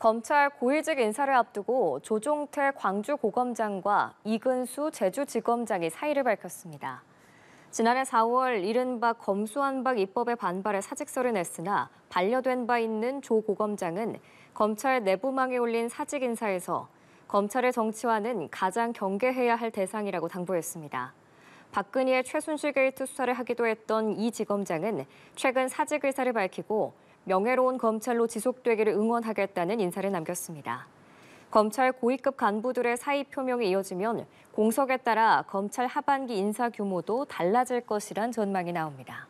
검찰 고위직 인사를 앞두고 조종태 광주고검장과 이근수 제주지검장이 사의를 밝혔습니다. 지난해 4월 이른바 검수안박 입법에 반발해 사직서를 냈으나 반려된 바 있는 조 고검장은 검찰 내부망에 올린 사직 인사에서 검찰의 정치화는 가장 경계해야 할 대상이라고 당부했습니다. 박근혜의 최순실 게이트 수사를 하기도 했던 이 지검장은 최근 사직 의사를 밝히고 명예로운 검찰로 지속되기를 응원하겠다는 인사를 남겼습니다. 검찰 고위급 간부들의 사의 표명이 이어지면 공석에 따라 검찰 하반기 인사 규모도 달라질 것이란 전망이 나옵니다.